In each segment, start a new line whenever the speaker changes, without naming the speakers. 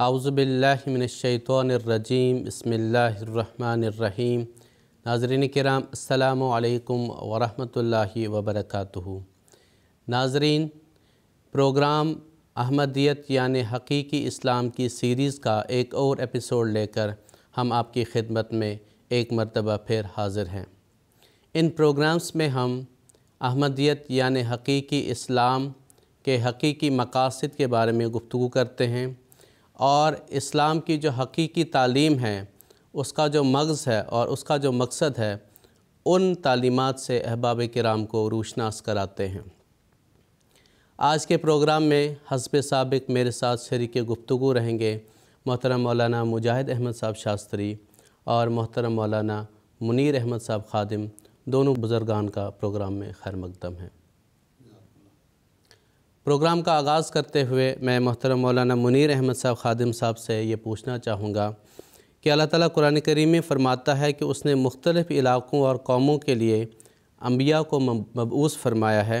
आउज़बिल्लिमिनशैतरजीम बसमीम नाजरीन कराम अल्लाम वरम् वबरक नाजरीन प्रोग्राम अहमदियत यानि हकीकी इस्लाम की सीरीज़ का एक और एपिसोड लेकर हम आपकी खिदमत में एक मरतबा फिर हाजिर हैं इन प्रोग्राम्स में हम अहमदियत यानि हकीकी इस्लाम के हकीकी मकासद के बारे में गुफ्तु करते हैं और इस्लाम की जो हकीकी तालीम है उसका जो मगज़ है और उसका जो मकसद है उन तालीमात से अहबाब कराम को रोशनास कराते हैं आज के प्रोग्राम में हसब सबक मेरे साथ शरीक गुफ्तु रहेंगे मोहतरम मौलाना मुजाहिद अहमद साहब शास्त्री और मोहतरम मौलाना मुनीर अहमद साहब खादिम दोनों बुज़ुर्गान का प्रोग्राम में खैर मकदम है प्रोग्राम का आगाज़ करते हुए मैं मोहतरम मौलाना मुनीर अहमद साहब खादिम साहब से ये पूछना चाहूँगा कि अल्लाह ताला कुरान करीम में फ़रमाता है कि उसने मुख्तलिफ़ इलाक़ों और कौमों के लिए अम्बिया को मबूस फरमाया है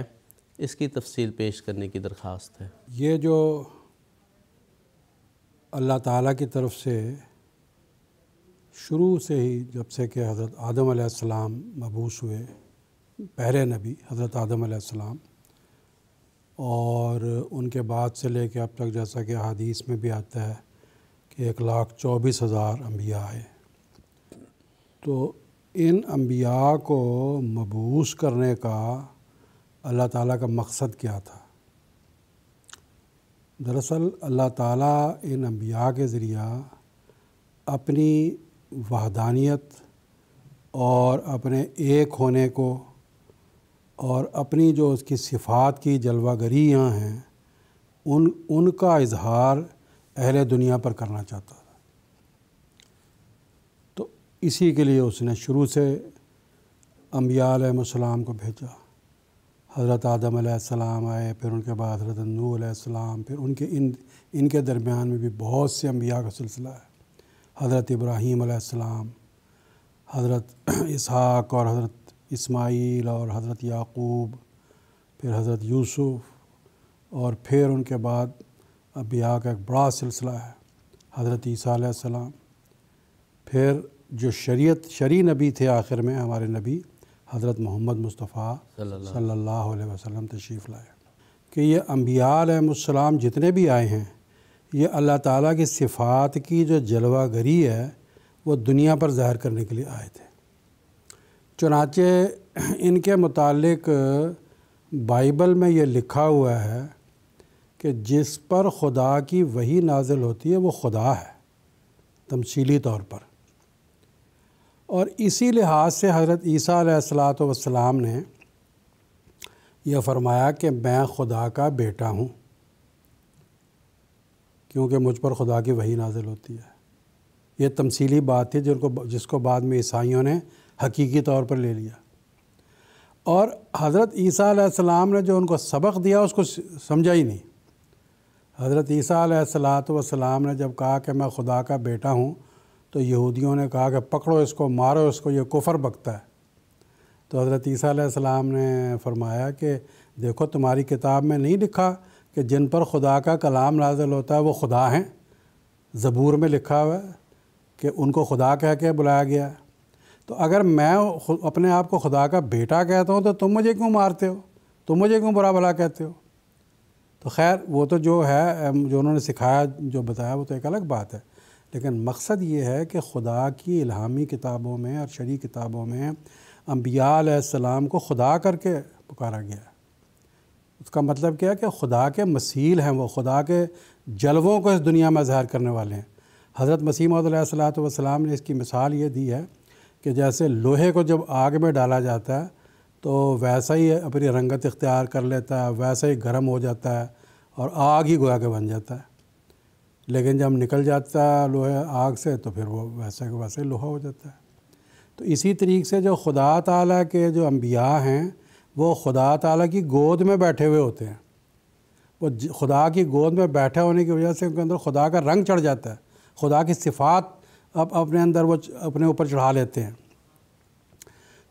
इसकी तफसील पेश करने की दरख्वास्त है
ये जो अल्लाह ताला की तरफ से शुरू से ही जब से कि हज़रत आदम मबूस हुए पहले नबी हज़रत आदम और उनके बाद से लेके अब तक जैसा कि हदीस में भी आता है कि एक लाख चौबीस हज़ार अम्बिया आए तो इन अम्बिया को मबूस करने का अल्लाह ताला का मकसद क्या था दरअसल अल्लाह ताला इन अम्बिया के ज़रिया अपनी वहदानियत और अपने एक होने को और अपनी जो उसकी सिफ़ात की जलवागरियाँ हैं उन उनका इजहार अहल दुनिया पर करना चाहता था तो इसी के लिए उसने शुरू से अम्बियाम को भेजा हज़रत आदम आसमाम आए फिर उनके बाद हज़रत नूसम फिर उनके इन इनके दरमियान में भी बहुत से अम्बिया का सिलसिला है हज़रत इब्राहीम हज़रत इसहाक़ और हज़रत इस्माइल और हज़रत याकूब फिर हज़रत यूसुफ और फिर उनके बाद अबिया का एक बड़ा सिलसिला है हज़रत ईसा सलाम फिर जो शरीयत शरी नबी थे आखिर में हमारे नबी हज़रत मोहम्मद मुस्तफ़ा सल्ला वसल्लम तशरीफ़ लाए कि ये अम्बियालम जितने भी आए हैं ये अल्लाह ताला की सिफ़ात की जो जलवा गरी है वो दुनिया पर ज़ाहिर करने के लिए आए थे चुनाचे इनके मुतालिक बाइबल में ये लिखा हुआ है कि जिस पर खुदा की वही नाजिल होती है वो खुदा है तमसीली तौर पर और इसी लिहाज से हज़रत ईसा सलात ने यह फरमाया कि मैं खुदा का बेटा हूँ क्योंकि मुझ पर खुदा की वही नाजिल होती है ये तमसीली बात थी जिनको जिसको बाद में ईसाइयों ने हकीकी तौर पर ले लिया और हज़रत ईसा सलाम ने जो उनको सबक दिया उसको समझा ही नहीं हज़रत ईसा सलात ने जब कहा कि मैं खुदा का बेटा हूँ तो यहूदियों ने कहा कि पकड़ो इसको मारो इसको ये कुफर बकता है तो हज़रत ईसा सलाम ने फरमाया कि देखो तुम्हारी किताब में नहीं लिखा कि जिन पर खुदा का कलाम नाजल होता है वो खुदा हैं ज़बूर में लिखा हुआ है कि उनको खुदा कह के बुलाया गया है तो अगर मैं अपने आप को खुदा का बेटा कहता हूँ तो तुम मुझे क्यों मारते हो तुम मुझे क्यों बुरा भला कहते हो तो खैर वो तो जो है जो उन्होंने सिखाया जो बताया वो तो एक अलग बात है लेकिन मकसद ये है कि खुदा की इल्हामी किताबों में और शरी किताबों में अम्बियालाम को खुदा करके पुकारा गया उसका मतलब क्या है कि खुदा के मसील हैं वो खुदा के जलवों को इस दुनिया में ज़ाहिर करने वाले हैं हज़रत मसीम सलात वसलाम ने इसकी मिसाल ये दी है कि जैसे लोहे को जब आग में डाला जाता है तो वैसा ही अपनी रंगत इख्तियार कर लेता है वैसा ही गर्म हो जाता है और आग ही गोया के बन जाता है लेकिन जब निकल जाता है लोहे आग से तो फिर वो वैसा के वैसे लोहा हो जाता है तो इसी तरीके से जो खुदा तला के जो अम्बिया हैं वो खुदा तला की गोद में बैठे हुए होते हैं वो खुदा की गोद में बैठे होने की वजह से उनके अंदर खुदा का रंग चढ़ जाता है खुदा की सिफात अब अपने अंदर वो अपने ऊपर चढ़ा लेते हैं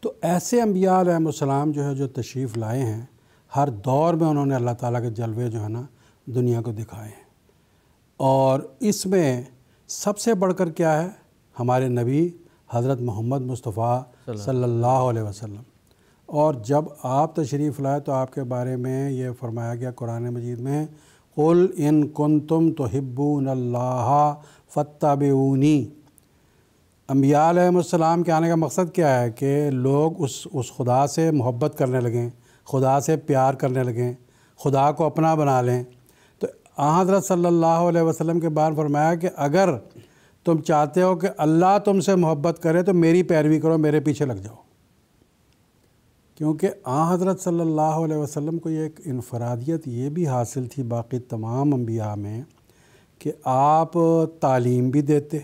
तो ऐसे अम्बिया जो है जो तशरीफ़ लाए हैं हर दौर में उन्होंने अल्लाह ताला के जलवे जो है ना दुनिया को दिखाए हैं और इसमें सबसे बढ़कर क्या है हमारे नबी हज़रत मोहम्मद मुस्तफ़ा सल्लल्लाहु अलैहि वसल्लम और जब आप तशरीफ़ लाए तो आपके बारे में ये फरमाया गया कुरान मजीद में कुल इन कुन तुम तो हिब्बून फ़त्ता बेऊनी अम्बियालम के आने का मकसद क्या है कि लोग उस उस खुदा से मोहब्बत करने लगें खुदा से प्यार करने लगें खुदा को अपना बना लें तो हज़रत सल्लल्लाहु अलैहि वसल्लम के बार फरमाया कि अगर तुम चाहते हो कि अल्लाह तुमसे मोहब्बत करे तो मेरी पैरवी करो मेरे पीछे लग जाओ क्योंकि आ हज़रत सल्लल्लाहु अलैहि वसल्लम को एक इनफरादियत ये भी हासिल थी बाकी तमाम अम्बिया में कि आप तालीम भी देते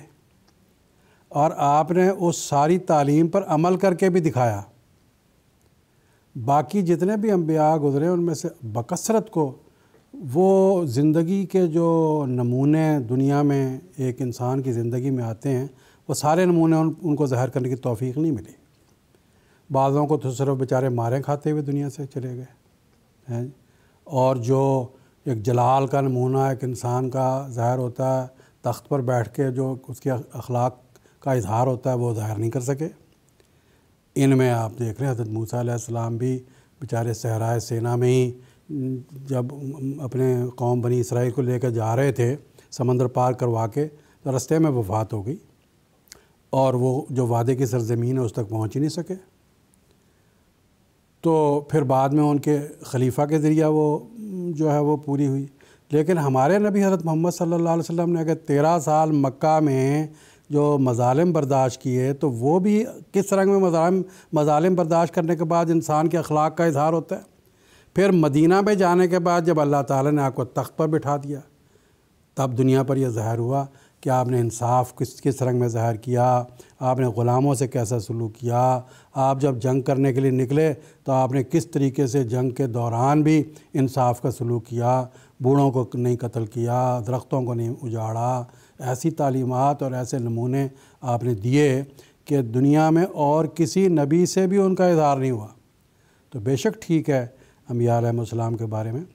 और आपने उस सारी तालीम पर अमल करके भी दिखाया बाकी जितने भी अम्बिया गुज़रे उनमें से बकसरत को वो ज़िंदगी के जो नमूने दुनिया में एक इंसान की ज़िंदगी में आते हैं वो सारे नमूने उन, उनको ज़ाहिर करने की तोफ़ी नहीं मिली बाज़ों को तो सिर्फ बेचारे मारे खाते हुए दुनिया से चले गए हैं और जो एक जलाल का नमूना एक इंसान का ज़ाहिर होता है तख्त पर बैठ के जो उसके अखलाक का इजहार होता है वो ज़ाहिर नहीं कर सके इनमें आप देख रहे हैं हजरत मूसा भी बेचारे सहराए सेना में ही जब अपने कौम बनी इसराइल को लेकर जा रहे थे समंदर पार करवा के तो रस्ते में वफात हो गई और वो जो वादे की सरजमीन है उस तक पहुँच ही नहीं सके तो फिर बाद में उनके खलीफा के ज़रिया वो जो है वो पूरी हुई लेकिन हमारे नबी हज़रत मोहम्मद सल्लल्लाहु अलैहि वसल्लम ने अगर तेरह साल मक्का में जो मजालम बर्दाश्त किए तो वो भी किस रंग में मजालम मजालम बर्दाश्त करने के बाद इंसान के अखलाक का इजहार होता है फिर मदीना में जाने के बाद जब अल्लाह ताला ने आपको तख्त पर बिठा दिया तब दुनिया पर यह ज़ाहिर हुआ कि आपने इंसाफ किस किस रंग में ज़ाहिर किया आपने ग़ुलामों से कैसा सलूक किया आप जब जंग करने के लिए निकले तो आपने किस तरीके से जंग के दौरान भी इंसाफ का सलूक किया बूढ़ों को नहीं कत्ल किया दरख्तों को नहीं उजाड़ा ऐसी तालीमत और ऐसे नमूने आपने दिए कि दुनिया में और किसी नबी से भी उनका इजहार नहीं हुआ तो बेशक ठीक है अम्बियाम के बारे में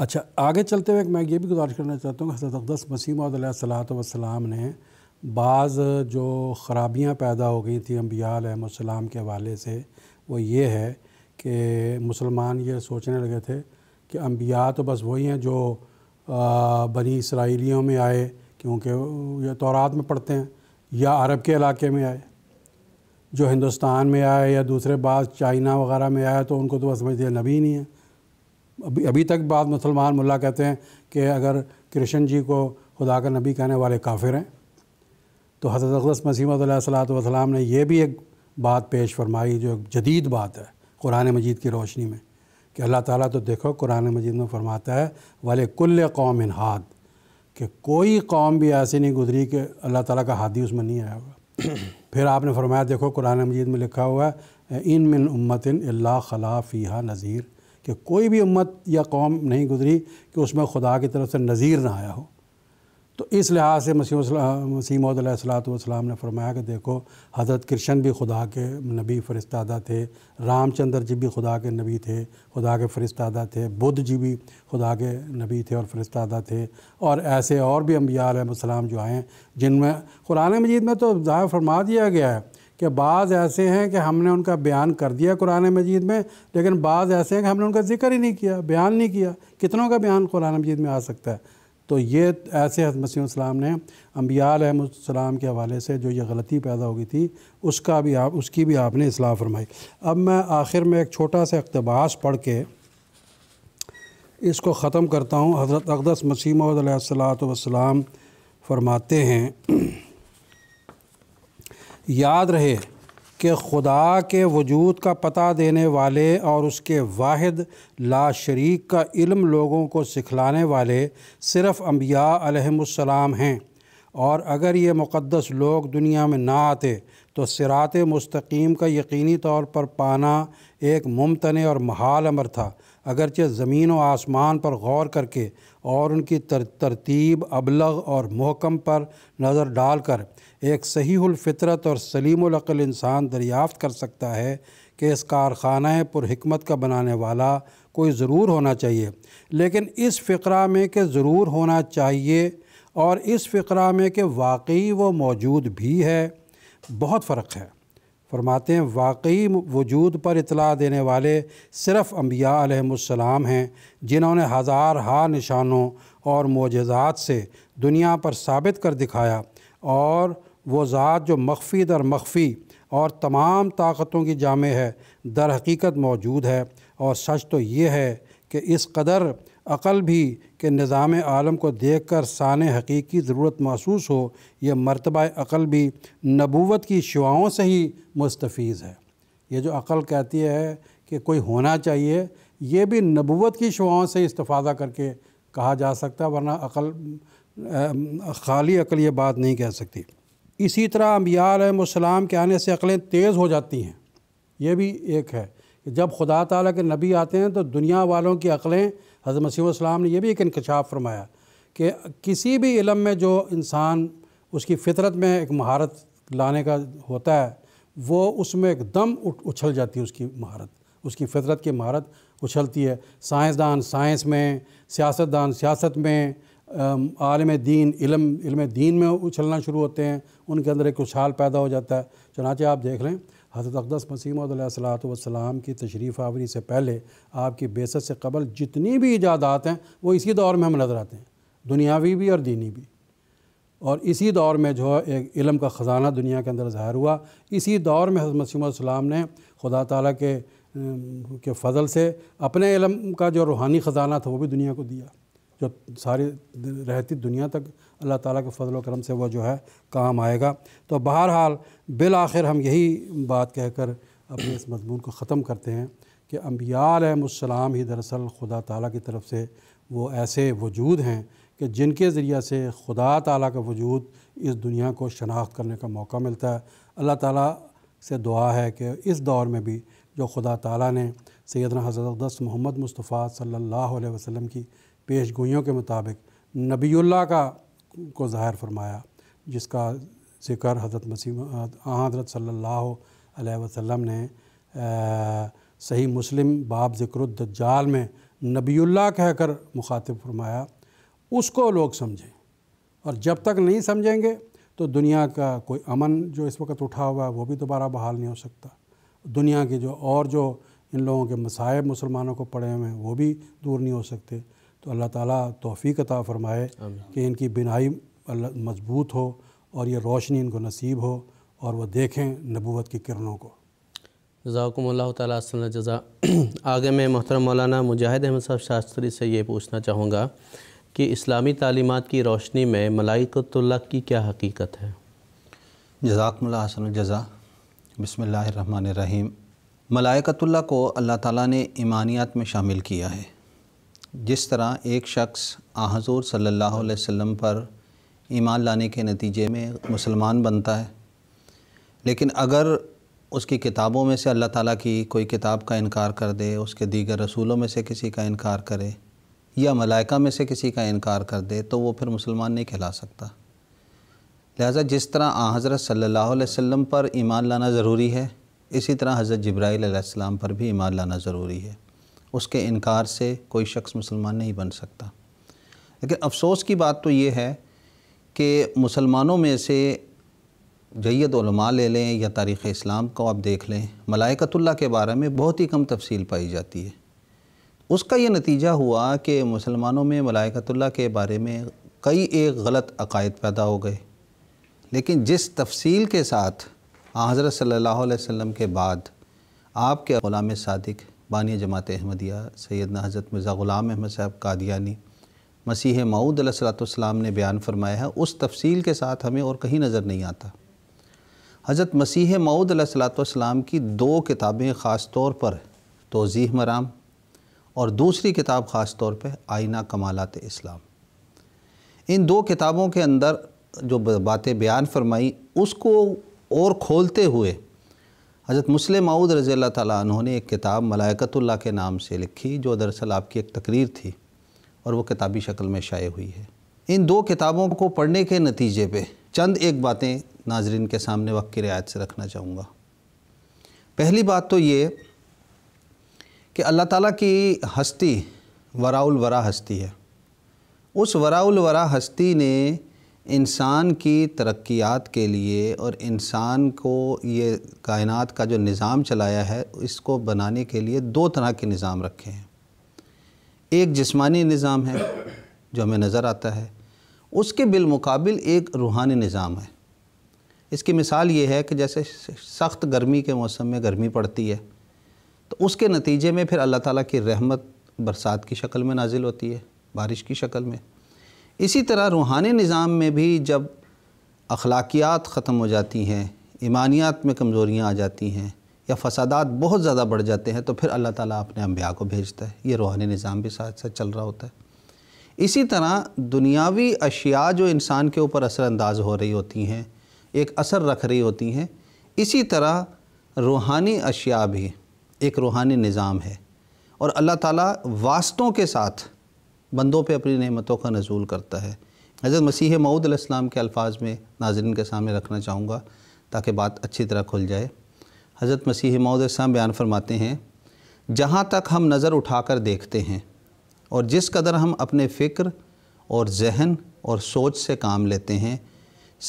अच्छा आगे चलते हुए मैं ये भी गुजारिश करना चाहता हूँ हज़रत अकदस मसीम ने बाज़ जो ख़राबियाँ पैदा हो गई थी अम्बियाम के हवाले से वो ये है कि मुसलमान ये सोचने लगे थे कि अम्बिया तो बस वही हैं जो बनी इसराइलियों में आए क्योंकि या तौरात में पढ़ते हैं या अरब के इलाके में आए जो हिंदुस्तान में आए या दूसरे बाद चाइना वगैरह में आया तो उनको तो समझते नबी नहीं है अभी अभी तक बाद मुसलमान मुल्ला कहते हैं कि अगर कृष्ण जी को खुदा का नबी कहने वाले काफिर हैं तो हजरत अकदस मसीमत वसलाम ने यह भी एक बात पेश फरमाई जो एक जदीद बात है कुरान मजीद की रोशनी में कि अल्लाह ताला तो देखो कुरान मजीद में फरमाता है वाले कुल कौम हाद कि कोई कौम भी ऐसी नहीं गुजरी कि अल्लाह ताला का ही उसमें नहीं आया होगा फिर आपने फरमाया देखो कुरान मजीद में लिखा हुआ है इन मिन उम्मतिन अल्ला खला फ़ीहा नज़ीर कि कोई भी उम्मत या कौम नहीं गुजरी कि उसमें खुदा की तरफ से नज़ीर ना आया हो तो इस लिहाज से मसीह मसीमसलाम ने फरमाया कि देखो हज़रत कृष्ण भी खुदा के नबी फरिस्तादा थे रामचंद्र जी भी खुदा के नबी थे खुदा के फरिस्तादा थे बुद्ध जी भी खुदा के नबी थे और फरिस्तादा थे और ऐसे और भी अम्बियाम जो आए जिनमें कुरान मजीद में तो ज़ाहिर फरमा दिया गया है कि बाज़ ऐसे हैं कि हमने उनका बयान कर दिया कुरान मजीद में लेकिन बाज़ ऐसे हैं कि हमने उनका जिक्र ही नहीं किया बयान नहीं किया कितनों का बयान कुरान मजीद में आ सकता है तो ये ऐसे हज मसीह ने अम्बियाम के हवाले से जो ये गलती पैदा हो गई थी उसका भी आप उसकी भी आपने असलाह फरमाई अब मैं आखिर में एक छोटा सा अकतबास पढ़ के इसको ख़त्म करता हूँ हज़रत अकदस मसीमत फरमाते हैं याद रहे कि खुदा के वजूद का पता देने वाले और उसके वाहिद ला शरीक का इल्म लोगों को सिखलाने वाले सिर्फ़ अम्बिया अलैहिस्सलाम हैं और अगर ये मुक़दस लोग दुनिया में ना आते तो सिरात मस्तकीम का यकीनी तौर पर पाना एक मुमतन और महाल अमर था अगरचे ज़मीन व आसमान पर गौर करके और उनकी तर तरतीब अबलग और महकम पर नज़र डाल कर एक सहीफ़ितरत और सलीमल इंसान दरियाफ़त कर सकता है कि इस कारखाना पुरहमत का बनाने वाला कोई ज़रूर होना चाहिए लेकिन इस फ़िक्रा में कि ज़रूर होना चाहिए और इस फ़िक्रा में कि वाकई वो मौजूद भी है बहुत फ़र्क है फरमाते हैं वाकई वजूद पर इतला देने वाले सिर्फ़ अम्बिया अलैहिस्सलाम हैं जिन्होंने हज़ार हा निशानों और मोजात से दुनिया पर साबित कर दिखाया और वो ज़ात जो मख़फ़ी दर मख्फी और तमाम ताकतों की जाम है दर हकीकत मौजूद है और सच तो ये है कि इस कदर अक़ल भी के निज़ाम आलम को देख कर सान हकीकी ज़रूरत महसूस हो यह मरतबा अक़ल भी नबूवत की शुआओं से ही मुस्तफ़ है ये जो अक़ल कहती है कि कोई होना चाहिए ये भी नबूवत की शुआओं से इस्तादा करके कहा जा सकता है वरना अक़ल खाली अक़ल ये बात नहीं कह सकती इसी तरह अम्बियालम के आने से अकलें तेज़ हो जाती हैं ये भी एक है कि जब खुदा ताली के नबी आते हैं तो दुनिया वालों की अकलें हज़रत मसीम ने यह भी एक इनकशाफ फरमाया कि किसी भी इलम में जो इंसान उसकी फितरत में एक महारत लाने का होता है वो उसमें एकदम उछल जाती है उसकी महारत उसकी फितरत की महारत उछलती है साइंसदान साइंस में सियासतदान सियासत में आलम दीन इलम इलम दीन में उछलना शुरू होते हैं उनके अंदर एक उछाल पैदा हो जाता है चनाचे आप देख लें हज़रत अकदस मसीम सलाम की तशरीफ़ आवरी से पहले आपकी बेसत से कबल जितनी भी ईजादात हैं वो इसी दौर में हम नज़र आते हैं दुनियावी भी और दीनी भी और इसी दौर में जो है एक इलम का ख़जाना दुनिया के अंदर ज़ाहिर हुआ इसी दौर में हज़रत मसीम ने खुदा ताली के के से अपने इलम का जो रूहानी ख़जाना था वो भी दुनिया को दिया जब सारी रहती दुनिया तक अल्लाह ताला के फजल करम से वह जो है काम आएगा तो बहरहाल बिल आखिर हम यही बात कहकर अपने इस मजमून को ख़त्म करते हैं कि अम्बियालम ही दरअसल खुदा ताला की तरफ से वो ऐसे वजूद हैं कि जिनके ज़रिए से खुदा ताला का वजूद इस दुनिया को शनाख्त करने का मौका मिलता है अल्लाह ताला से दुआ है कि इस दौर में भी जो खुदा ताला ने सैदना हज़रत मोहम्मद मुस्तफ़ा सल्ला अलैहि की पेश गोइयों के मुताबिक नबील्ला का को ज़ाहिर फरमाया जिसका ज़िक्र हज़रत मसीह हज़रत सल्ला वसम ने आ, सही मुस्लिम बाब ज़िक्रदजाल में नबील्ला कहकर मुखातिब फरमाया उसको लोग समझें और जब तक नहीं समझेंगे तो दुनिया का कोई अमन जो इस वक्त उठा हुआ है वो भी दोबारा बहाल नहीं हो सकता दुनिया के जो और जो इन लोगों के मसाहब मुसलमानों को पड़े हुए हैं वो भी दूर नहीं हो सकते तो अल्लाह ताला तोफ़ी अता फ़रमाए कि इनकी बिनाई मजबूत हो और ये रोशनी इनको नसीब हो और वह देखें नबूत की किरणों को
जजाकम तसन जजा आगे मैं मोहतरम मौलाना मुजाहिद अहमद साहब शास्त्री से ये पूछना चाहूँगा कि इस्लामी तालीमत की
रोशनी में मलाइकतुल्ला की क्या हकीकत है जजाकमल जजा बसमीम मलाइकतुल्ला को अल्लाह ताला ने ईमानियात में शामिल किया है जिस तरह एक शख्स आजूर सल्लल्लाहु अलैहि वसल्लम पर ईमान लाने के नतीजे में मुसलमान बनता है लेकिन अगर उसकी किताबों में से अल्लाह ताला की कोई किताब का इनकार कर दे उसके दीगर रसूलों में से किसी का इनकार करे या मलाइका में से किसी का इनकार कर दे तो वो फिर मुसलमान नहीं कहला सकता लिहाजा जिस तरह आ हज़रत सल्लल्लाहु अलैहि वसल्लम पर ईमान लाना ज़रूरी है इसी तरह हज़रत जब्राईल अलैहिस्सलाम पर भी ईमान लाना ज़रूरी है उसके इनकार से कोई शख्स मुसलमान नहीं बन सकता लेकिन अफसोस की बात तो ये है कि मुसलमानों में से जैदा ले लें या तारीख़ इस्लाम को आप देख लें मलाइकतुल्ला के बारे में बहुत ही कम तफसील पाई जाती है उसका ये नतीजा हुआ कि मुसलमानों में मलाइकतुल्ला के बारे में कई एक गलत अकायद पैदा हो गए लेकिन जिस तफसील के साथ हज़रत सल्लल्लाहु अलैहि वसल्लम के बाद आपके ग़ुलाम सादिक बानिया जमात अहमदिया सैदना हज़रत मिर्ज़ा ग़ुलाम अहमद साहब कादियानी मसीह मऊद सलाम ने बयान फरमाया है उस तफसील के साथ हमें और कहीं नज़र नहीं आता हज़रत मसीह मऊद सलाम की दो किताबें ख़ास तौर पर तोज़ी मराम और दूसरी किताब ख़ास तौर पर आइना कमालत इस्लाम इन दो किताबों के अंदर जो बातें बयान फरमाई उसको और खोलते हुए हज़रत मुस्लिम माऊद रज़ी तु ने एक किताब मलायकतुल्ला के नाम से लिखी जो दरअसल आपकी एक तकरीर थी और वह किताबी शक्ल में शाये हुई है इन दो किताबों को पढ़ने के नतीजे पर चंद एक बातें नाजरन के सामने वक्त की रियायत से रखना चाहूँगा पहली बात तो ये कि अल्लाह ताली की हस्ती वराउल वरा हस्ती है उस वराउल वरा हस्ती ने इंसान की तरक्यात के लिए और इंसान को ये कायनात का जो निज़ाम चलाया है इसको बनाने के लिए दो तरह के निज़ाम रखे हैं एक जिस्मानी निज़ाम है जो हमें नज़र आता है उसके बिलमकबिल एक रूहानी निज़ाम है इसकी मिसाल ये है कि जैसे सख्त गर्मी के मौसम में गर्मी पड़ती है तो उसके नतीजे में फिर अल्लाह ताली की रहमत बरसात की शक्ल में नाजिल होती है बारिश की शक्ल में इसी तरह रूहानी निज़ाम में भी जब अखलाकियात ख़त्म हो जाती हैं ईमानियात में कमज़ोरियाँ आ जाती हैं या फसादात बहुत ज़्यादा बढ़ जाते हैं तो फिर अल्लाह ताला अपने अम्बिया को भेजता है ये रूहानी निज़ाम भी साथ साथ चल रहा होता है इसी तरह दुनियावी अशिया जो इंसान के ऊपर असरानंदाज हो रही होती हैं एक असर रख रही होती हैं इसी तरह रूहानी अशिया भी एक रूहानी निज़ाम है और अल्लाह ताला वास्तों के साथ बंदों पर अपनी नमतों का नजूल करता है हज़रत मसीह मऊदलाम के अल्फाज में नाजरन के सामने रखना चाहूँगा ताकि बात अच्छी तरह खुल जाए हज़रत मसीह मऊदलाम बयान फरमाते हैं जहाँ तक हम नज़र उठाकर देखते हैं और जिस कदर हम अपने फ़िक्र और जहन और सोच से काम लेते हैं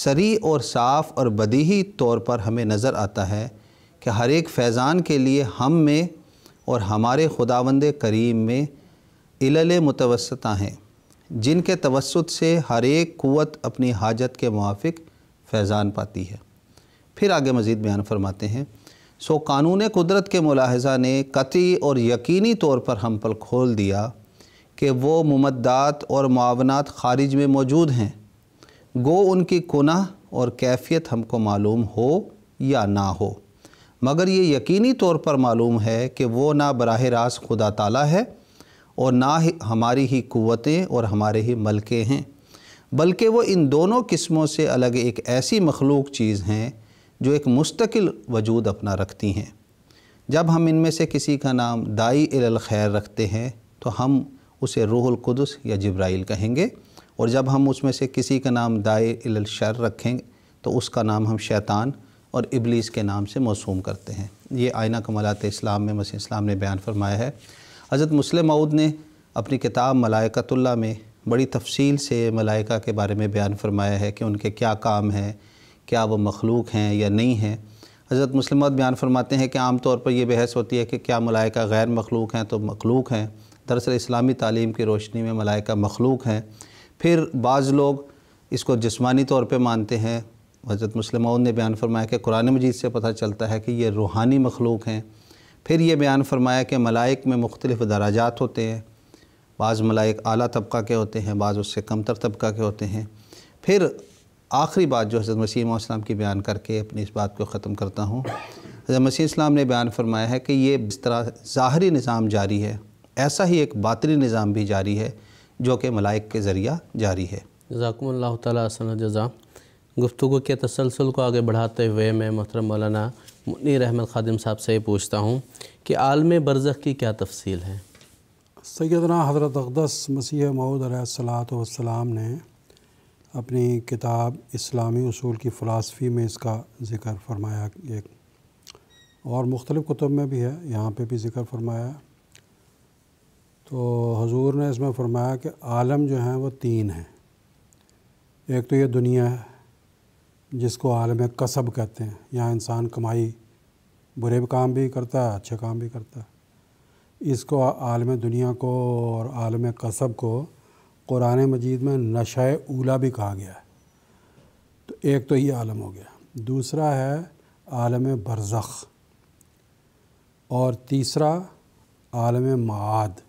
सरी और साफ़ और बदीही तौर पर हमें नज़र आता है कि हर एक फैज़ान के लिए हम में और हमारे खुदावंद करीम में इलल मुतवस्ता हैं जिनके तवसत से हर एक क़वत अपनी हाजत के मुआफ़ फैज़ान पाती है फिर आगे मज़ीद बयान फरमाते हैं सो कानून कुदरत के मुलाजा ने कती और यकीनी तौर पर हम पर खोल दिया कि वो ममदात और मावनात खारिज में मौजूद हैं गो उनकी कुनाह और कैफियत हमको मालूम हो या ना हो मगर ये यकीनी तौर पर मालूम है कि वो ना बरह रास्त खुदा ताला है और ना ही हमारी ही क़वतें और हमारे ही मलके हैं बल्कि वो इन दोनों किस्मों से अलग एक ऐसी मखलूक चीज़ हैं जो एक मुस्तकिल वजूद अपना रखती हैं जब हम इनमें से किसी का नाम दाई खैर रखते हैं तो हम उसे रूहुल कुदस या जब्राइल कहेंगे और जब हम उसमें से किसी का नाम दाए शर रखें तो उसका नाम हम शैतान और इबलीस के नाम से मौसूम करते हैं ये आयना कमलात इस्लाम में मसी इस्लाम ने बयान फरमाया है हज़रत मुस्लिम मऊद ने अपनी किताब मलाइकतुल्ला में बड़ी तफसील से मलाइका के बारे में बयान फरमाया है कि उनके क्या काम हैं क्या वो मखलूक हैं या नहीं हैं हज़रत मुस्लिम बयान फरमाते हैं कि आम तौर पर यह बहस होती है कि क्या मलाइका गैर मखलूक हैं तो मखलूक हैं दरअसल इस्लामी तालीम की रोशनी में मलाइका मखलूक हैं फिर बाज़ लोग इसको जिसमानी तौर पर मानते हैं हज़रत मुसलमान ने बयान फरमाया कि कुरान मजीद से पता चलता है कि ये रूहानी मखलूक हैं फिर ये बयान फरमाया कि मलाइक में मुख्तलिफ़ दराजात होते हैं बाज़ मलाइक आला तबका के होते हैं बाज़ उससे कमतर तबका के होते हैं फिर आखिरी बात जो हज़रत मसीह की बयान करके अपनी इस बात को ख़त्म करता हूँ हज़रत मसीह इस्लाम ने बयान फरमाया है कि ये इस तरह ज़ाहरी निज़ाम जारी है ऐसा ही एक बातरी निज़ाम भी जारी है जो कि मलाइक के ज़रिया जारी है
जजाकम्ला तजाम गुफ्तु के तसलसल को आगे बढ़ाते हुए मैं मोहतरम मौलाना मुनिर अहमद ख़ादिम साहब से पूछता हूँ कि आलम बरज़ की क्या तफसील है
सैदना हज़रत अकदस मसीह मऊद सलाम ने अपनी किताब इस्लामी असूल की फ़लासफ़ी में इसका ज़िक्र फरमाया एक और मुख्तलिफ़ कुतुब में भी है यहाँ पर भी ज़िक्र फरमाया तो हजूर ने इसमें फरमाया कि आलम जो हैं वो तीन हैं एक तो ये दुनिया है जिसको आलम कसब कहते हैं यहाँ इंसान कमाई बुरे काम भी करता है अच्छे काम भी करता है इसको आलम दुनिया को और आलम कसब को कुरान मजीद में नशा ऊला भी कहा गया है तो एक तो ये आलम हो गया दूसरा है आलम बरज़ख और तीसरा आलम माद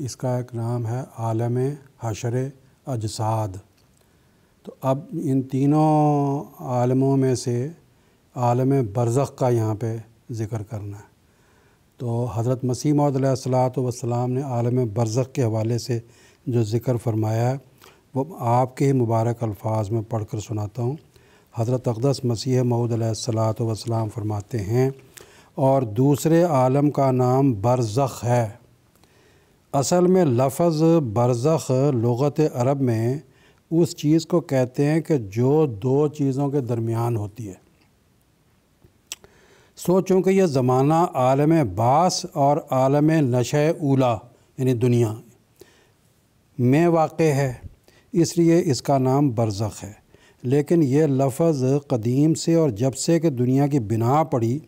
इसका एक नाम है आलम हशर अजसाद तो अब इन तीनों आलमों में से आलम बरज़ का यहाँ पे ज़िक्र करना है तो हज़रत मसीम सलात वसलाम ने आलम बरज़ के हवाले से जो ज़िक्र फरमाया है वो आपके ही मुबारक अल्फाज में पढ़ कर सुनाता हूँ हज़रत अकदस मसीह मऊदलात वसलाम फरमाते हैं और दूसरे आलम का नाम बरज़ है असल में लफज बरज़ लगत अरब में उस चीज़ को कहते हैं कि जो दो चीज़ों के दरमियान होती है सो चूँकि यह ज़माना आलम बास और आलम नशे ऊला यानी दुनिया में वाक़ है इसलिए इसका नाम बरज़ख़ है लेकिन यह लफ्ज़ कदीम से और जब से कि दुनिया की बिना पड़ी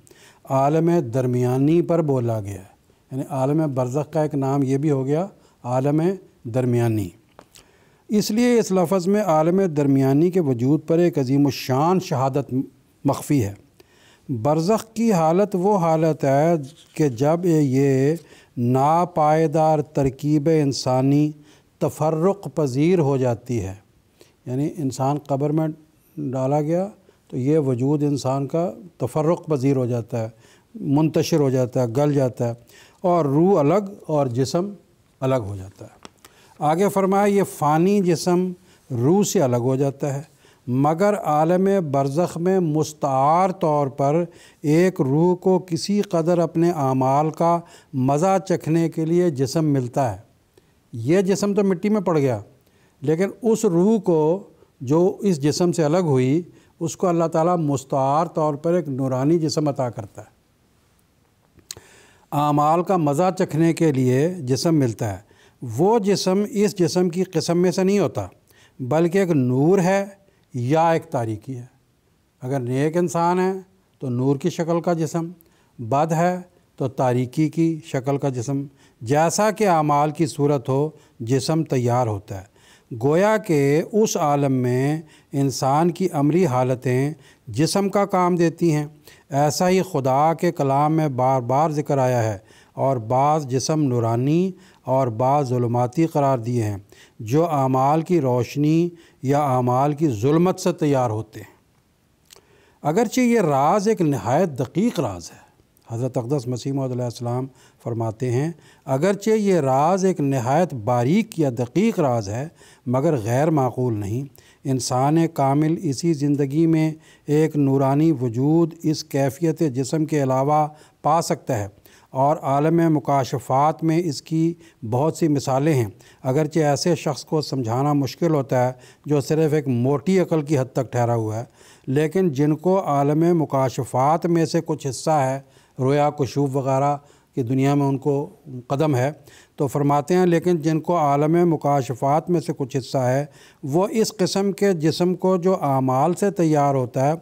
आलम दरमियानी पर बोला गया यानी आलम बरज़ का एक नाम ये भी हो गया आलम दरमियानी इसलिए इस लफ्ज़ में आलम दरमियानी के वजूद पर एक अजीम शान शहादत मख्फी है बरज़ की हालत वो हालत है कि जब ये नापायदार तरकीब इंसानी तफरक़ पजीर हो जाती है यानी इंसान कब्र में डाला गया तो ये वजूद इंसान का तफरक़ पजीर हो जाता है मुंतशर हो जाता है गल जाता है और रूह अलग और जिसम अलग हो जाता है आगे फरमाया ये फ़ानी जिसम रूह से अलग हो जाता है मगर आलम बरज़ में मुस्तार तौर पर एक रूह को किसी कदर अपने आमाल का मज़ा चखने के लिए जिसम मिलता है यह जिसम तो मिट्टी में पड़ गया लेकिन उस रूह को जो इस जिसम से अलग हुई उसको अल्लाह ताला मुस्तार तौर पर एक नूरानी जिसम अता करता है आमाल का मज़ा चखने के लिए जिसम मिलता है वो जिसम इस जिसम की कस्म में से नहीं होता बल्कि एक नूर है या एक तारीकी है अगर नेक इंसान है तो नूर की शक्ल का जिसम बद है तो तारीकी की शक्ल का जिसम जैसा कि अमाल की सूरत हो जिसम तैयार होता है गोया के उस आलम में इंसान की अमरी हालतें जिसम का काम देती हैं ऐसा ही खुदा के कलाम में बार बार ज़िक्र आया है और बाज़ जिसम नुरानी और बाज़ुलमती करार दिए हैं जो आमाल की रोशनी या आमाल की जुलमत से तैयार होते हैं अगरचे ये राज एक नहायत दकीक राज है हज़रत अकदस मसीम फरमाते हैं अगरचे ये राज एक नहायत बारीक या दकीक राज है मगर गैर माकूल नहीं इंसान कामिल इसी ज़िंदगी में एक नूरानी वजूद इस कैफियत जिसम के अलावा पा सकता है और आलम मुकाशफात में इसकी बहुत सी मिसालें हैं अगरचे ऐसे शख्स को समझाना मुश्किल होता है जो सिर्फ़ एक मोटी अकल की हद तक ठहरा हुआ है लेकिन जिनको आलम मुकाशफात में से कुछ हिस्सा है रोया कशूब वगैरह की दुनिया में उनको कदम है तो फरमाते हैं लेकिन जिनको आलम मुकाशफात में से कुछ हिस्सा है वो इस किस्म के जिसम को जो आमाल से तैयार होता है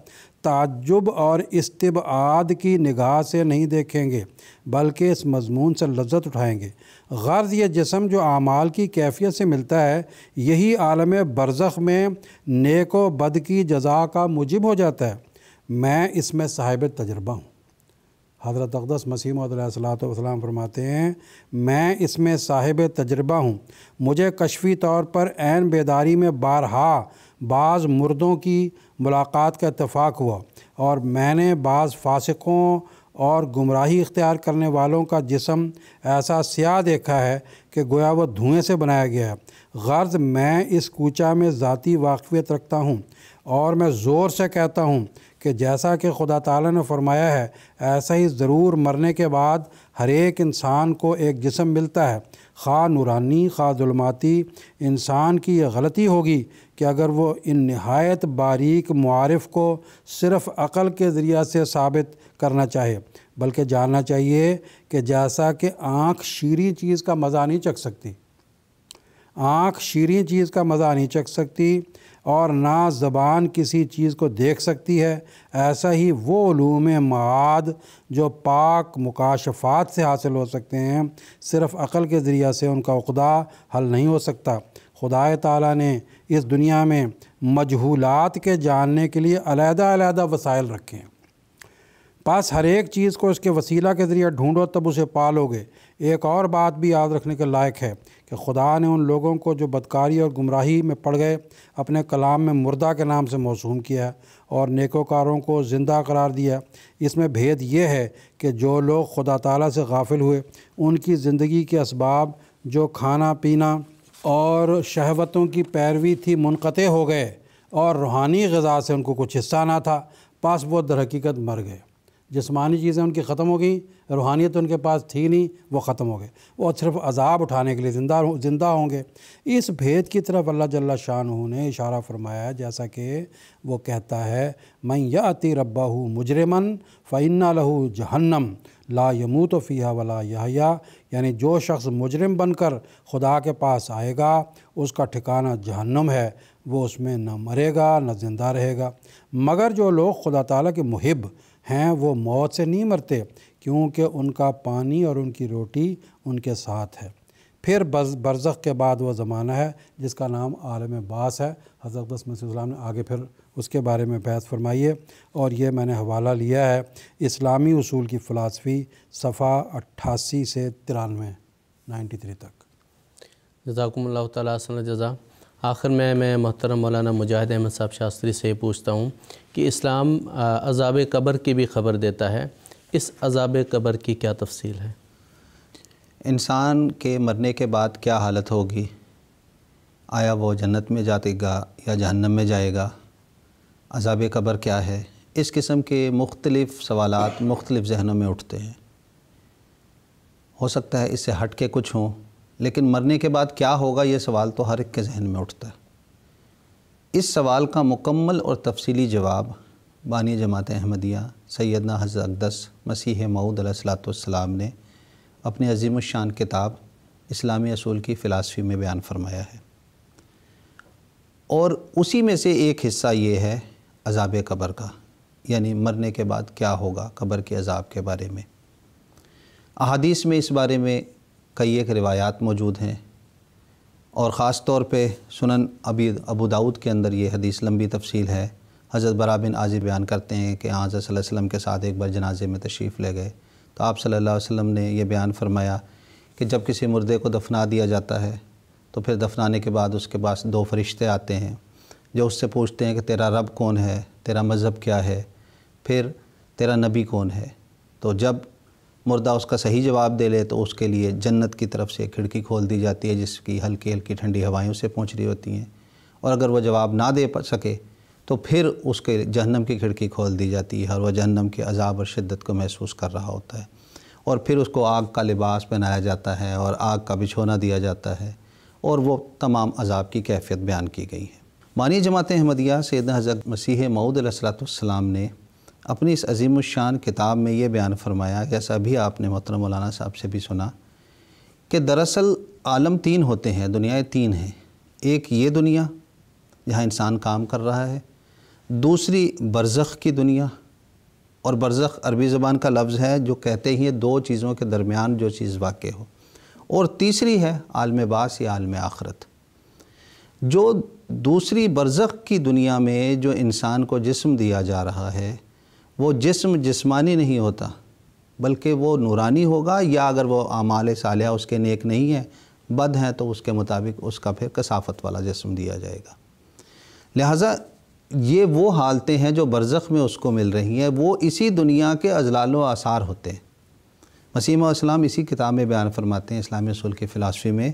ताजुब और इस्तबाद की निगाह से नहीं देखेंगे बल्कि इस मजमून से लज्जत उठाएँगे गर्ज़ यह जिसम जो आमाल की कैफियत से मिलता है यही आलम बरज़ में नेक व बद की जजा का मुजिब हो जाता है मैं इसमें साहिब तजर्बा हूँ हज़रत अकदस मसीम सलाम फरमाते हैं मैं इसमें साहिब तजर्बा हूँ मुझे कशफी तौर पर एन बेदारी में बारहा बाज़ मुर्दों की मुलाकात का इतफ़ाक़ हुआ और मैंने बाज़ फासकों और गुमराही इख्तियार करने वालों का जिसम ऐसा स्याह देखा है कि गोया वह धुएँ से बनाया गया है गर्ज मैं इस कूचा में ज़ाती वाकफ़ियत रखता हूँ और मैं ज़ोर से कहता हूँ कि जैसा कि खुदा ताला ने फरमाया है ऐसा ही ज़रूर मरने के बाद हर एक इंसान को एक जिसम मिलता है खा नूरानी खा जुलमाती इंसान की यह गलती होगी कि अगर वो इन नहायत बारीक मुआारफ को सिर्फ़ अक़ल के ज़रिया से साबित करना चाहे बल्कि जानना चाहिए कि जैसा कि आँख शीरी चीज़ का मज़ा नहीं चख सकती आँख शीरी चीज़ का मज़ा नहीं चख सकती और ना ज़बान किसी चीज़ को देख सकती है ऐसा ही वो वोलूम माद जो पाक मुकाशफात से हासिल हो सकते हैं सिर्फ़ अक़ल के ज़रिया से उनका उकदा हल नहीं हो सकता खुदा ताली ने इस दुनिया में मजहूलात के जानने के लिए अलहदा वसाइल रखे हैं पास हर एक चीज़ को इसके वसीला के ज़रिए ढूंढो तब उसे पालोगे एक और बात भी याद रखने के लायक है कि खुदा ने उन लोगों को जो बदकारी और गुमराही में पड़ गए अपने कलाम में मुर्दा के नाम से मौसूम किया और नेकोकारों को ज़िंदा करार दिया इसमें भेद ये है कि जो लोग खुदा ताला से गाफिल हुए उनकी ज़िंदगी के इसबाब जो खाना पीना और शहवतों की पैरवी थी मुनक़ हो गए और रूहानी गज़ा से उनको कुछ हिस्सा ना था पास वो दरहकीकत मर गए जिसमानी चीज़ें उनकी ख़त्म हो गई रूहानियत उनके पास थी नहीं वो ख़त्म हो गए वो सिर्फ अजाब उठाने के लिए ज़िंदा ज़िंदा होंगे इस भेद की तरफ अल्लाह जल्ला शाह ने इशारा फरमाया जैसा कि वो कहता है मैं अति रब्बा हूँ मुजरमन फ़ैन्ना लहू जहन्नम ला यमू तो फ़िया वला यहया यानी जो शख्स मुजरम बनकर खुदा के पास आएगा उसका ठिकाना जहन्नम है वो उसमें न मरेगा न ज़िंदा रहेगा मगर जो लोग खुदा तला के महब हैं वो मौत से नहीं मरते क्योंकि उनका पानी और उनकी रोटी उनके साथ है फिर बरज़ के बाद वह ज़माना है जिसका नाम आलम बास है हज़रत मसीम ने आगे फिर उसके बारे में बहस फरमाइए और ये मैंने हवाला लिया है इस्लामी असूल की फ़लासफ़ी सफ़ा अट्ठासी से तिरानवे नाइन्टी थ्री तक
जजाकम्ल तसन जजा आखिर में मैं मोहतरम मौलाना मुजाहिद अहमद साहब शास्त्री से पूछता हूँ कि इस्लाम अजाब कब्र की
भी खबर देता है इस अजाब कब्र की क्या तफसील है इंसान के मरने के बाद क्या हालत होगी आया वो जन्नत में जातेगा या जहन्नम में जाएगा अजाब कब्र क्या है इस किस्म के मुख्तलिफ़ सवाल मुख्तलिफ़ जहनों में उठते हैं हो सकता है इससे हट के कुछ हों लेकिन मरने के बाद क्या होगा ये सवाल तो हर एक के जहन में उठता है इस सवाल का मुकम्मल और तफसीली जवाब बानी जमात अहमदिया सैदना हज़ अकदस मसीह मऊद सलाम ने अपने अजीम शान किताब इस्लामी असूल की फ़िलासफ़ी में बयान फरमाया है और उसी में से एक हिस्सा ये है अजाब कबर का यानी मरने के बाद क्या होगा कबर के अजाब के बारे में अहादीस में इस बारे में कई एक रिवायात मौजूद हैं और ख़ास तौर पे सुनन अबी अबू दाऊद के अंदर ये हदीस लंबी तफसील है हज़रत बरा बिन आजी बयान करते हैं कि हाँ वसम के साथ एक बार जनाजे में तशरीफ़ ले गए तो आप सल्ला वसम ने यह बयान फरमाया कि जब किसी मुर्दे को दफना दिया जाता है तो फिर दफनाने के बाद उसके पास दो फरिश्ते आते हैं जो उससे पूछते हैं कि तेरा रब कौन है तेरा मज़हब क्या है फिर तेरा नबी कौन है तो जब मुर्दा उसका सही जवाब दे ले तो उसके लिए जन्नत की तरफ से खिड़की खोल दी जाती है जिसकी हल्की हल्की ठंडी हवाएं से पहुँच रही होती हैं और अगर वह जवाब ना दे सके तो फिर उसके जहन्नम की खिड़की खोल दी जाती है और वह जहन्नम के अजाब और शिद्दत को महसूस कर रहा होता है और फिर उसको आग का लिबास पहनाया जाता है और आग का बिछोना दिया जाता है और वह तमाम अजाब की कैफियत बयान की गई है मानिए जमात अहमदिया सैद हज़रत मसीह मऊद सलाम ने अपनी इस अजीम शान किताब में ये बयान फरमाया जैसा अभी आपने मोहतरम मौलाना साहब से भी सुना कि दरअसल आलम तीन होते हैं दुनियाएँ तीन हैं एक ये दुनिया जहाँ इंसान काम कर रहा है दूसरी बरज़ख़ की दुनिया और बरज़ख़ अरबी ज़बान का लफ्ज़ है जो कहते ही दो चीज़ों के दरमियान जो चीज़ वाक़ हो और तीसरी है आलम बास या आलम आखरत जो दूसरी बरज़ख़ की दुनिया में जो इंसान को जिस्म दिया जा रहा है वो जिस्म जिस्मानी नहीं होता बल्कि वो नूरानी होगा या अगर वो आमाल साल उसके नेक नहीं है बद हैं तो उसके मुताबिक उसका फिर कसाफत वाला जिसम दिया जाएगा लिहाजा ये वो हालतें हैं जो बरज़ में उसको मिल रही हैं वो इसी दुनिया के अजलाल आसार होते हैं मसीम इस्लाम इसी किताब में बयान फरमाते हैं इस्लामी असूल के फ़िलासफ़ी में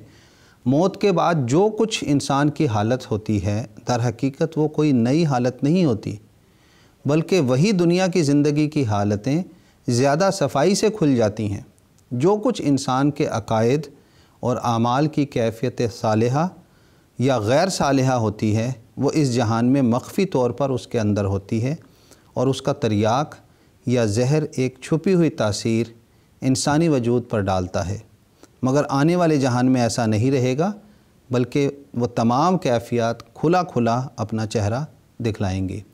मौत के बाद जो कुछ इंसान की हालत होती है दर हकीकत वो कोई नई हालत नहीं होती बल्कि वही दुनिया की ज़िंदगी की हालतें ज़्यादा सफाई से खुल जाती हैं जो कुछ इंसान के अकायद और आमाल की कैफियत साल या गैर साल होती है वो इस जहान में मख्फी तौर पर उसके अंदर होती है और उसका तरियाक या जहर एक छुपी हुई तासीर इंसानी वजूद पर डालता है मगर आने वाले जहान में ऐसा नहीं रहेगा बल्कि वह तमाम कैफियत खुला खुला अपना चेहरा दिखलाएंगे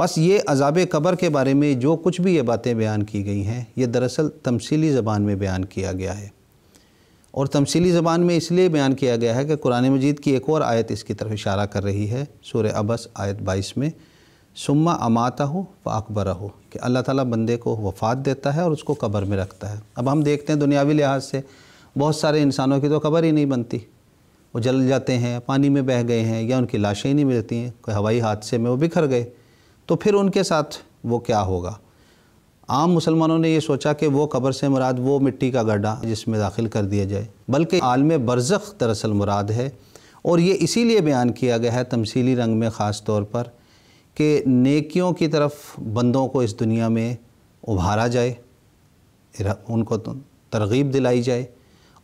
बस ये अजाब कबर के बारे में जो कुछ भी ये बातें बयान की गई हैं ये दरअसल तमसीली ज़बान में बयान किया गया है और तमसीली ज़बान में इसलिए बयान किया गया है कि कुरान मजीद की एक और आयत इसकी तरफ इशारा कर रही है सूर अबस आयत बाईस में सुम्मा अमाता हो व अकबर हो कि अल्लाह ताला बंदे को वफात देता है और उसको कबर में रखता है अब हम देखते हैं दुनियावी लिहाज से बहुत सारे इंसानों की तो कबर ही नहीं बनती वो जल जाते हैं पानी में बह गए हैं या उनकी लाशें ही नहीं मिलती हैं कोई हवाई हादसे में वो बिखर गए तो फिर उनके साथ वो क्या होगा आम मुसलमानों ने ये सोचा कि वो कब्र से मुराद वो मिट्टी का गड्ढा जिसमें दाखिल कर दिया जाए बल्कि आलम बरज़ दरअसल मुराद है और ये इसीलिए बयान किया गया है तमसीली रंग में ख़ास तौर पर कि नेकियों की तरफ बंदों को इस दुनिया में उभारा जाए उनको तो तरगीब दिलाई जाए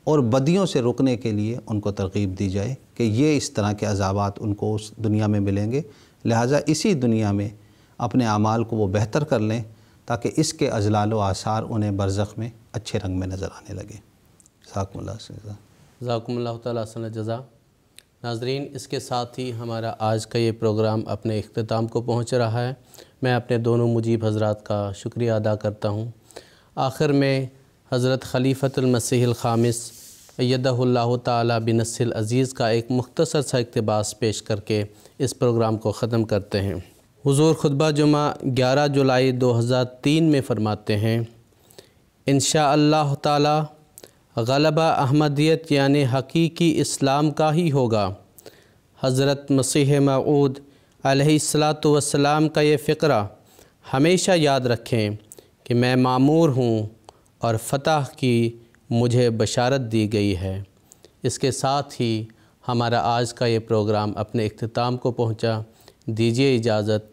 और बदियों से रुकने के लिए उनको तरगीब दी जाए कि ये इस तरह के अजाबात उनको उस दुनिया में मिलेंगे लिहाजा इसी दुनिया में अपने अमाल को वो बेहतर कर लें ताकि इसके अजलाल व आसार उन्हें बरज़ में अच्छे रंग में नज़र आने लगे जजाकम्ला
तसन जजा नाजरीन इसके साथ ही हमारा आज का ये प्रोग्राम अपने अख्ताम को पहुँच रहा है मैं अपने दोनों मुजीब हजरात का शुक्रिया अदा करता हूँ आखिर में हज़रत ख़लीफ़तमसी ख़ामिस यदल्ला तिनसिल अज़ीज़ का एक मख्तसर सा इकतबास पेश करके इस प्रोग्राम को ख़त्म करते हैं हुजूर खुतबा जुमा 11 जुलाई 2003 में फ़रमाते हैं इन अल्लाह ताला गलबा अहमदियत यानि हकीकी इस्लाम का ही होगा हज़रत मसीह मऊद सलाम का ये फ़िक्रा हमेशा याद रखें कि मैं मामूर हूँ और फतह की मुझे बशारत दी गई है इसके साथ ही हमारा आज का ये प्रोग्राम अपने अख्ताम को पहुँचा दीजिए इजाज़त